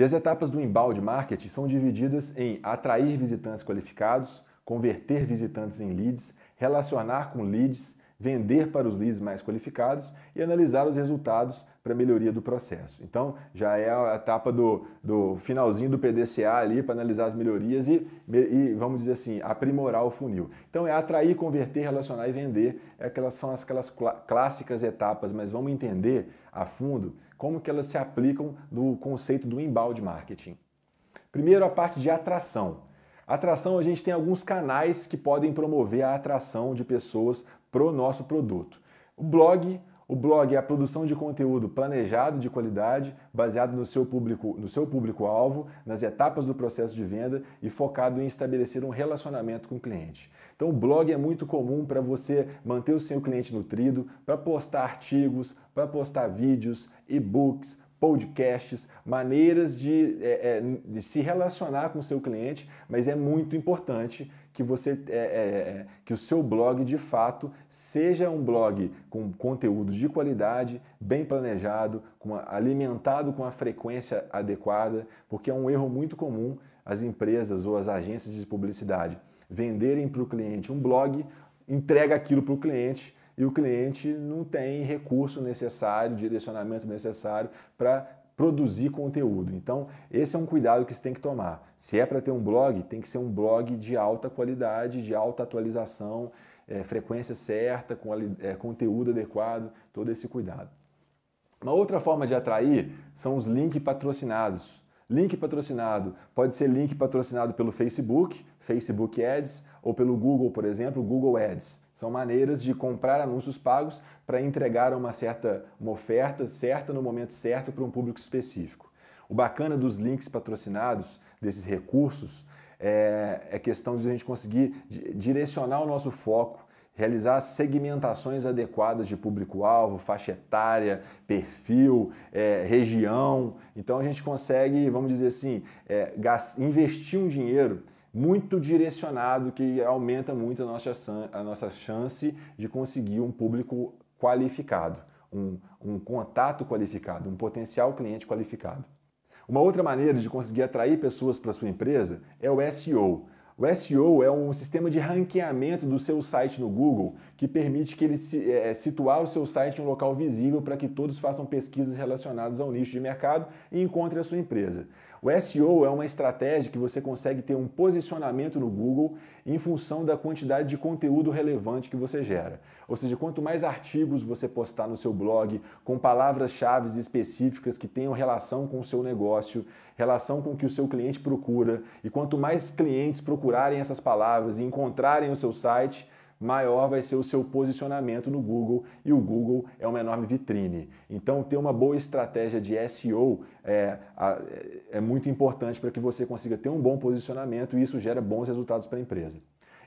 E as etapas do inbound marketing são divididas em atrair visitantes qualificados, converter visitantes em leads, relacionar com leads, vender para os leads mais qualificados e analisar os resultados para melhoria do processo. Então, já é a etapa do, do finalzinho do PDCA ali para analisar as melhorias e, e, vamos dizer assim, aprimorar o funil. Então, é atrair, converter, relacionar e vender. É aquelas, são as, aquelas clássicas etapas, mas vamos entender a fundo como que elas se aplicam no conceito do embalde marketing. Primeiro, a parte de atração. Atração, a gente tem alguns canais que podem promover a atração de pessoas para o nosso produto. O blog, o blog é a produção de conteúdo planejado de qualidade, baseado no seu público, no seu público-alvo, nas etapas do processo de venda e focado em estabelecer um relacionamento com o cliente. Então, o blog é muito comum para você manter o seu cliente nutrido, para postar artigos, para postar vídeos, e-books, podcasts, maneiras de, é, é, de se relacionar com o seu cliente, mas é muito importante que você é, é, é, que o seu blog de fato seja um blog com conteúdo de qualidade, bem planejado, com alimentado com a frequência adequada, porque é um erro muito comum as empresas ou as agências de publicidade venderem para o cliente um blog, entrega aquilo para o cliente e o cliente não tem recurso necessário, direcionamento necessário para produzir conteúdo. Então, esse é um cuidado que você tem que tomar. Se é para ter um blog, tem que ser um blog de alta qualidade, de alta atualização, é, frequência certa, com é, conteúdo adequado, todo esse cuidado. Uma outra forma de atrair são os links patrocinados. Link patrocinado pode ser link patrocinado pelo Facebook, Facebook Ads, ou pelo Google, por exemplo, Google Ads. São maneiras de comprar anúncios pagos para entregar uma certa uma oferta certa no momento certo para um público específico. O bacana dos links patrocinados, desses recursos, é, é questão de a gente conseguir direcionar o nosso foco realizar segmentações adequadas de público-alvo, faixa etária, perfil, é, região. Então a gente consegue, vamos dizer assim, é, investir um dinheiro muito direcionado que aumenta muito a nossa, a nossa chance de conseguir um público qualificado, um, um contato qualificado, um potencial cliente qualificado. Uma outra maneira de conseguir atrair pessoas para sua empresa é o SEO. O SEO é um sistema de ranqueamento do seu site no Google que permite que ele se, é, é, situar o seu site em um local visível para que todos façam pesquisas relacionadas ao nicho de mercado e encontrem a sua empresa. O SEO é uma estratégia que você consegue ter um posicionamento no Google em função da quantidade de conteúdo relevante que você gera. Ou seja, quanto mais artigos você postar no seu blog com palavras-chave específicas que tenham relação com o seu negócio, relação com o que o seu cliente procura, e quanto mais clientes procurar procurarem essas palavras e encontrarem o seu site, maior vai ser o seu posicionamento no Google e o Google é uma enorme vitrine. Então, ter uma boa estratégia de SEO é, é, é muito importante para que você consiga ter um bom posicionamento e isso gera bons resultados para a empresa.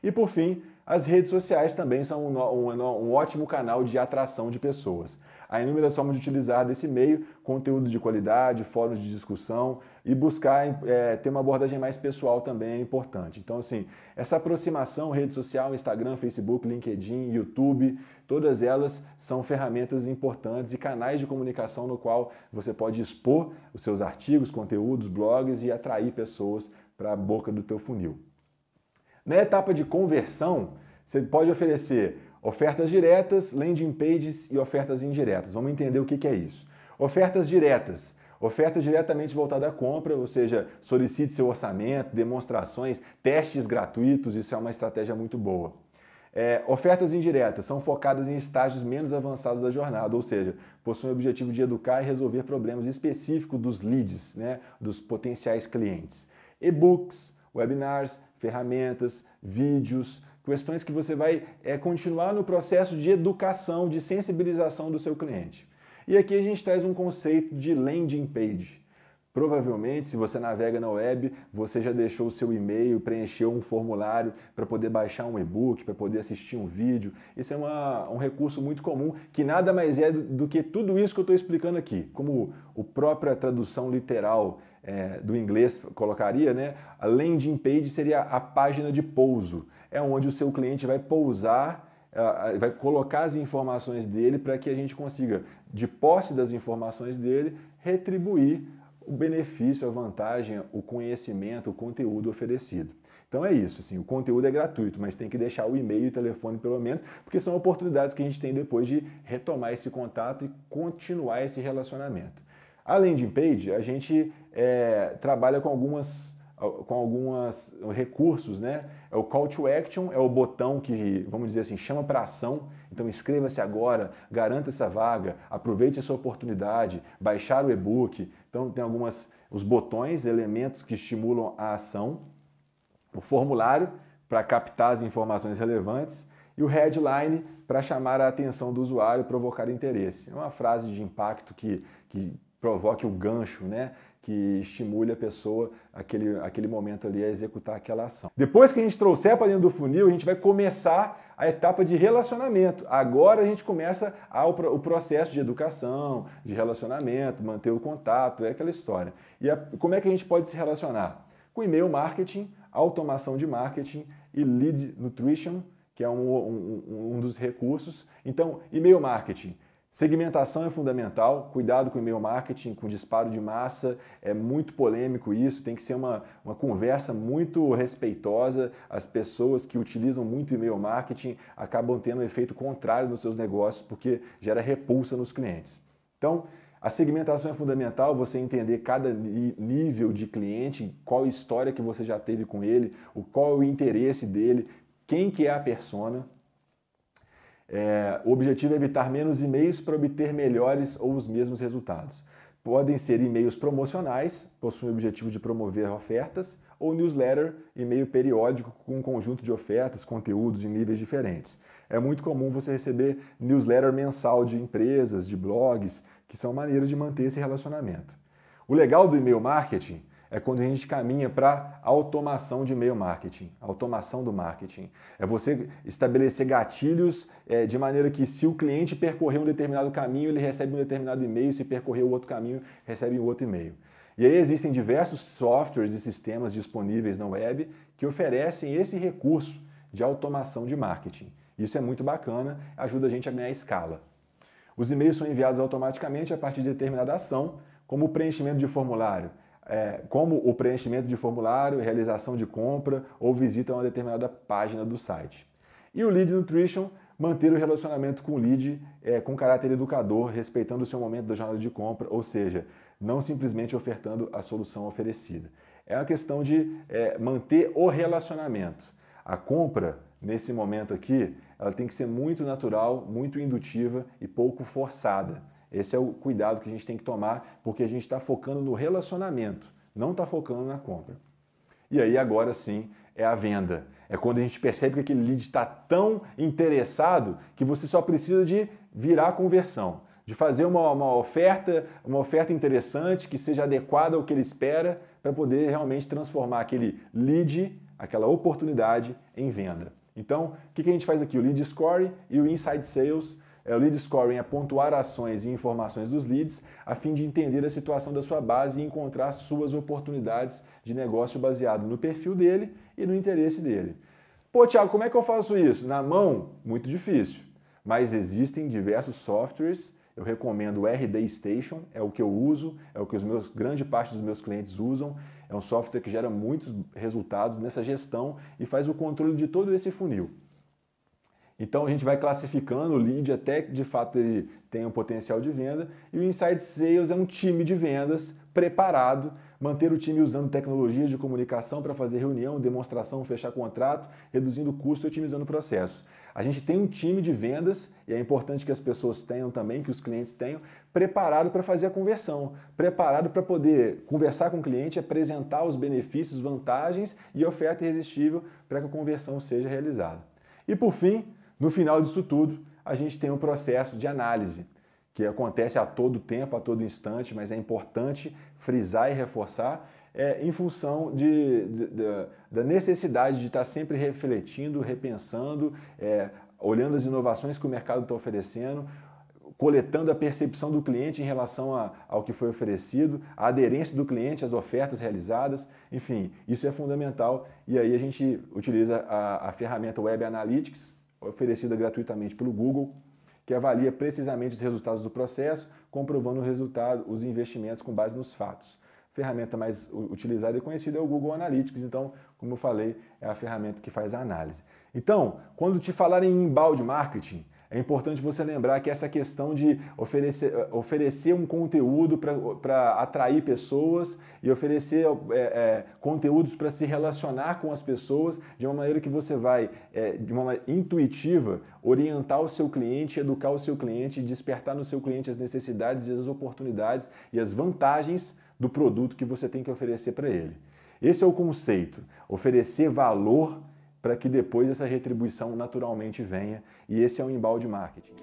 E por fim, as redes sociais também são um, um, um, ótimo canal de atração de pessoas. Há inúmeras formas de utilizar desse meio, conteúdo de qualidade, fóruns de discussão e buscar é, ter uma abordagem mais pessoal também é importante. Então, assim, essa aproximação, rede social, Instagram, Facebook, LinkedIn, YouTube, todas elas são ferramentas importantes e canais de comunicação no qual você pode expor os seus artigos, conteúdos, blogs e atrair pessoas para a boca do teu funil. Na etapa de conversão, você pode oferecer ofertas diretas, landing pages e ofertas indiretas. Vamos entender o que é isso. Ofertas diretas. Ofertas diretamente voltadas à compra, ou seja, solicite seu orçamento, demonstrações, testes gratuitos, isso é uma estratégia muito boa. É, ofertas indiretas são focadas em estágios menos avançados da jornada, ou seja, possuem o objetivo de educar e resolver problemas específicos dos leads, né, dos potenciais clientes. E-books, webinars, ferramentas, vídeos, questões que você vai é, continuar no processo de educação, de sensibilização do seu cliente. E aqui a gente traz um conceito de landing page. Provavelmente, se você navega na web, você já deixou o seu e-mail, preencheu um formulário para poder baixar um e-book, para poder assistir um vídeo. Isso é uma, um recurso muito comum, que nada mais é do, do que tudo isso que eu estou explicando aqui, como a própria tradução literal é, do inglês colocaria, né? A landing page seria a página de pouso. É onde o seu cliente vai pousar vai colocar as informações dele para que a gente consiga, de posse das informações dele, retribuir o benefício, a vantagem, o conhecimento, o conteúdo oferecido. Então é isso, assim, o conteúdo é gratuito, mas tem que deixar o e-mail e o telefone pelo menos, porque são oportunidades que a gente tem depois de retomar esse contato e continuar esse relacionamento. Além de page, a gente é, trabalha com algumas com alguns eh, recursos, né? É o call to action, é o botão que, vamos dizer assim, chama para ação. Então inscreva-se agora, garanta essa vaga, aproveite essa oportunidade, baixar o e-book. Então tem algumas os botões, elementos que estimulam a ação, o formulário para captar as informações relevantes e o headline para chamar a atenção do usuário, provocar interesse. É uma frase de impacto que, que provoque o gancho, né? que estimule a pessoa, aquele, aquele momento ali, a executar aquela ação. Depois que a gente trouxer para dentro do funil, a gente vai começar a etapa de relacionamento. Agora a gente começa a, o processo de educação, de relacionamento, manter o contato, é aquela história. E a, como é que a gente pode se relacionar? Com e-mail marketing, automação de marketing e lead nutrition, que é um, um, um dos recursos. Então, e-mail marketing Segmentação é fundamental, cuidado com e-mail marketing, com disparo de massa, é muito polêmico isso, tem que ser uma, uma conversa muito respeitosa. As pessoas que utilizam muito e-mail marketing acabam tendo um efeito contrário nos seus negócios, porque gera repulsa nos clientes. Então, a segmentação é fundamental, você entender cada nível de cliente, qual história que você já teve com ele, o qual é o interesse dele, quem que é a persona. É, o objetivo é evitar menos e-mails para obter melhores ou os mesmos resultados. Podem ser e-mails promocionais, possuem o objetivo de promover ofertas, ou newsletter, e-mail periódico com um conjunto de ofertas, conteúdos em níveis diferentes. É muito comum você receber newsletter mensal de empresas, de blogs, que são maneiras de manter esse relacionamento. O legal do e-mail marketing é quando a gente caminha para automação de meio marketing, automação do marketing. É você estabelecer gatilhos é, de maneira que se o cliente percorrer um determinado caminho, ele recebe um determinado e-mail, se percorrer o outro caminho, recebe um outro e-mail. E aí existem diversos softwares e sistemas disponíveis na web que oferecem esse recurso de automação de marketing. Isso é muito bacana, ajuda a gente a ganhar escala. Os e-mails são enviados automaticamente a partir de determinada ação, como o preenchimento de formulário é, como o preenchimento de formulário, realização de compra ou visita a uma determinada página do site. E o Lead Nutrition, manter o relacionamento com o lead é, com caráter educador, respeitando o seu momento da jornada de compra, ou seja, não simplesmente ofertando a solução oferecida. É uma questão de é, manter o relacionamento. A compra, nesse momento aqui, ela tem que ser muito natural, muito indutiva e pouco forçada. Esse é o cuidado que a gente tem que tomar, porque a gente está focando no relacionamento, não está focando na compra. E aí, agora sim, é a venda. É quando a gente percebe que aquele lead está tão interessado que você só precisa de virar a conversão, de fazer uma, uma oferta, uma oferta interessante que seja adequada ao que ele espera para poder realmente transformar aquele lead, aquela oportunidade em venda. Então, o que, que a gente faz aqui? O lead score e o inside sales é o lead scoring é pontuar ações e informações dos leads a fim de entender a situação da sua base e encontrar suas oportunidades de negócio baseado no perfil dele e no interesse dele. Pô, Thiago, como é que eu faço isso? Na mão? Muito difícil. Mas existem diversos softwares. Eu recomendo o RD Station, é o que eu uso, é o que os meus grande parte dos meus clientes usam. É um software que gera muitos resultados nessa gestão e faz o controle de todo esse funil. Então a gente vai classificando o lead até que de fato ele tenha um potencial de venda. E o Inside Sales é um time de vendas preparado, manter o time usando tecnologias de comunicação para fazer reunião, demonstração, fechar contrato, reduzindo o custo e otimizando o processo. A gente tem um time de vendas, e é importante que as pessoas tenham também, que os clientes tenham, preparado para fazer a conversão, preparado para poder conversar com o cliente, apresentar os benefícios, vantagens e oferta irresistível para que a conversão seja realizada. E por fim, no final disso tudo, a gente tem um processo de análise, que acontece a todo tempo, a todo instante, mas é importante frisar e reforçar, é, em função de, de, de, da necessidade de estar sempre refletindo, repensando, é, olhando as inovações que o mercado está oferecendo, coletando a percepção do cliente em relação a, ao que foi oferecido, a aderência do cliente às ofertas realizadas, enfim, isso é fundamental e aí a gente utiliza a, a ferramenta Web Analytics oferecida gratuitamente pelo Google, que avalia precisamente os resultados do processo, comprovando o resultado, os investimentos com base nos fatos. A ferramenta mais utilizada e conhecida é o Google Analytics, então, como eu falei, é a ferramenta que faz a análise. Então, quando te falarem em embalde marketing, é importante você lembrar que essa questão de oferecer, eh, oferecer um conteúdo para atrair pessoas e oferecer é, é, conteúdos para se relacionar com as pessoas de uma maneira que você vai, é, de uma maneira intuitiva, orientar o seu cliente, educar o seu cliente, despertar no seu cliente as necessidades e as oportunidades e as vantagens do produto que você tem que oferecer para ele. Esse é o conceito, oferecer valor para que depois essa retribuição naturalmente venha. E esse é o um embalde marketing.